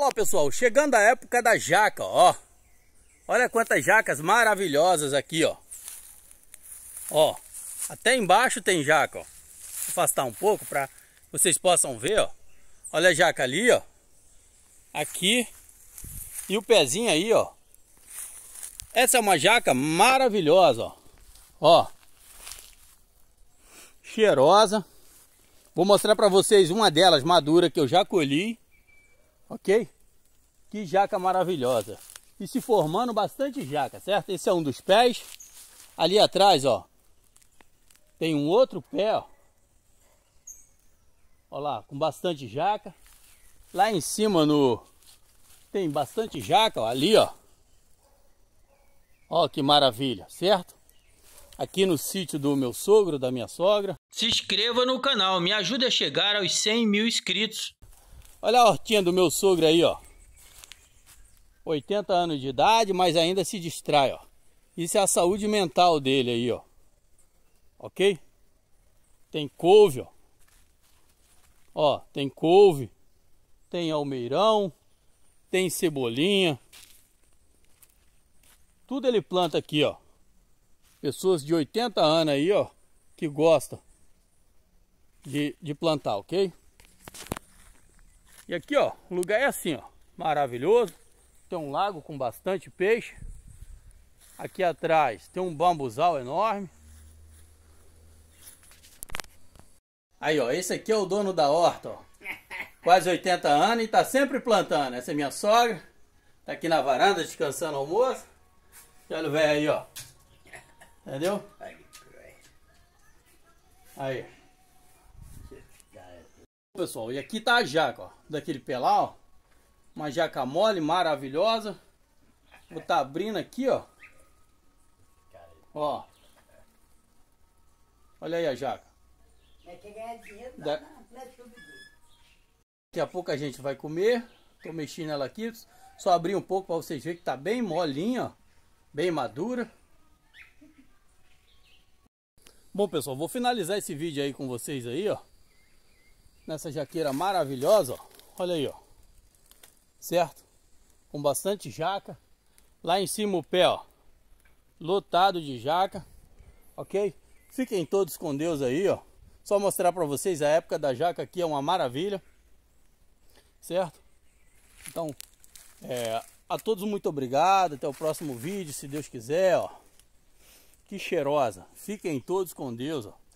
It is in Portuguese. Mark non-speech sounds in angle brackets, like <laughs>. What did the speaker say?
Olá pessoal, chegando a época da jaca, ó. Olha quantas jacas maravilhosas aqui, ó. Ó, até embaixo tem jaca, ó. Vou afastar um pouco para vocês possam ver, ó. Olha a jaca ali, ó. Aqui. E o pezinho aí, ó. Essa é uma jaca maravilhosa, ó. Ó. Cheirosa. Vou mostrar para vocês uma delas madura que eu já colhi ok? Que jaca maravilhosa. E se formando bastante jaca, certo? Esse é um dos pés. Ali atrás, ó, tem um outro pé, ó. Ó lá, com bastante jaca. Lá em cima no tem bastante jaca, ó, ali, ó. Ó que maravilha, certo? Aqui no sítio do meu sogro, da minha sogra. Se inscreva no canal, me ajude a chegar aos 100 mil inscritos. Olha a hortinha do meu sogro aí, ó. 80 anos de idade, mas ainda se distrai, ó. Isso é a saúde mental dele aí, ó. Ok? Tem couve, ó. Ó, tem couve, tem almeirão, tem cebolinha. Tudo ele planta aqui, ó. Pessoas de 80 anos aí, ó, que gostam de, de plantar, ok? E aqui, ó, o lugar é assim, ó, maravilhoso. Tem um lago com bastante peixe. Aqui atrás tem um bambuzal enorme. Aí, ó, esse aqui é o dono da horta, ó. <laughs> Quase 80 anos e tá sempre plantando. Essa é minha sogra. Tá aqui na varanda descansando o almoço. Olha o velho aí, ó. Entendeu? Aí pessoal, e aqui tá a jaca, ó, daquele pé lá, ó. Uma jaca mole, maravilhosa. Vou tá abrindo aqui, ó. Ó. Olha aí a jaca. É da... É Daqui a pouco a gente vai comer. Tô mexendo ela aqui. Só abrir um pouco para vocês verem que tá bem molinha, ó. Bem madura. Bom, pessoal, vou finalizar esse vídeo aí com vocês aí, ó nessa jaqueira maravilhosa, ó. olha aí, ó. certo? Com bastante jaca, lá em cima o pé, ó, lotado de jaca, ok? Fiquem todos com Deus aí, ó. Só mostrar para vocês a época da jaca aqui é uma maravilha, certo? Então, é, a todos muito obrigado, até o próximo vídeo, se Deus quiser, ó. Que cheirosa. Fiquem todos com Deus, ó.